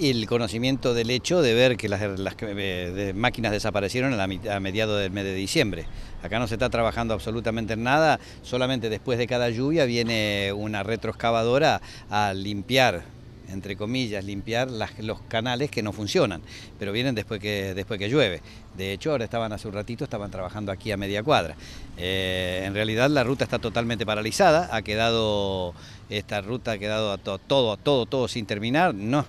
el conocimiento del hecho de ver que las, eh, máquinas desaparecieron a, la, mediados del mes de diciembre. Acá no se está trabajando absolutamente nada, solamente después de cada lluvia viene una retroexcavadora a limpiar entre comillas, limpiar los canales que no funcionan, pero vienen después que, después que llueve. De hecho, ahora estaban hace un ratito, estaban trabajando aquí a media cuadra. Eh, en realidad la ruta está totalmente paralizada, ha quedado, esta ruta ha quedado a todo, todo, todo sin terminar, no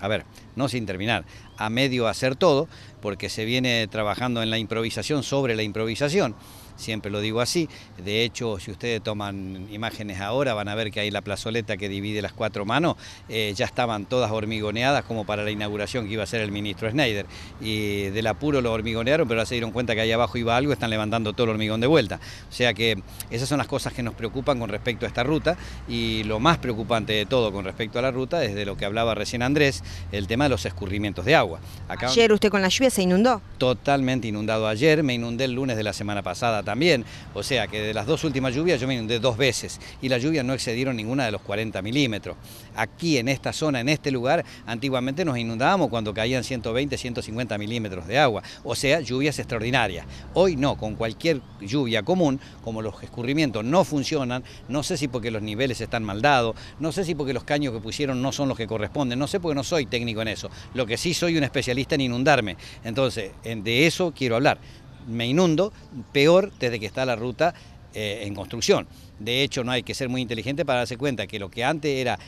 a ver, no sin terminar, a medio hacer todo, porque se viene trabajando en la improvisación sobre la improvisación. Siempre lo digo así. De hecho, si ustedes toman imágenes ahora, van a ver que hay la plazoleta que divide las cuatro manos eh, ya estaban todas hormigoneadas como para la inauguración que iba a ser el ministro Schneider. Y del apuro lo hormigonearon, pero ahora se dieron cuenta que ahí abajo iba algo, están levantando todo el hormigón de vuelta. O sea que esas son las cosas que nos preocupan con respecto a esta ruta y lo más preocupante de todo con respecto a la ruta es de lo que hablaba recién Andrés, el tema de los escurrimientos de agua. Ayer usted con la se inundó. Totalmente inundado ayer, me inundé el lunes de la semana pasada también. O sea que de las dos últimas lluvias yo me inundé dos veces y las lluvias no excedieron ninguna de los 40 milímetros. Aquí en esta zona, en este lugar, antiguamente nos inundábamos cuando caían 120, 150 milímetros de agua. O sea, lluvias extraordinarias. Hoy no, con cualquier lluvia común, como los escurrimientos no funcionan, no sé si porque los niveles están mal dados, no sé si porque los caños que pusieron no son los que corresponden, no sé porque no soy técnico en eso. Lo que sí soy un especialista en inundarme. Entonces, de eso quiero hablar. Me inundo, peor desde que está la ruta eh, en construcción. De hecho, no hay que ser muy inteligente para darse cuenta que lo que antes era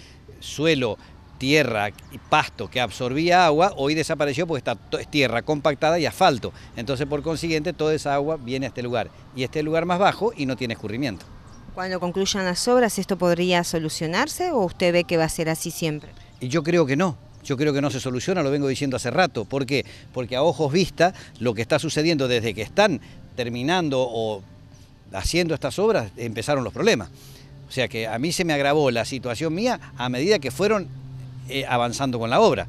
suelo, tierra y pasto que absorbía agua, hoy desapareció porque está es tierra compactada y asfalto. Entonces, por consiguiente, toda esa agua viene a este lugar. Y este lugar más bajo y no tiene escurrimiento. Cuando concluyan las obras, ¿esto podría solucionarse o usted ve que va a ser así siempre? Yo creo que no yo creo que no se soluciona, lo vengo diciendo hace rato. ¿Por qué? Porque a ojos vista lo que está sucediendo desde que están terminando o haciendo estas obras empezaron los problemas. O sea que a mí se me agravó la situación mía a medida que fueron eh, avanzando con la obra.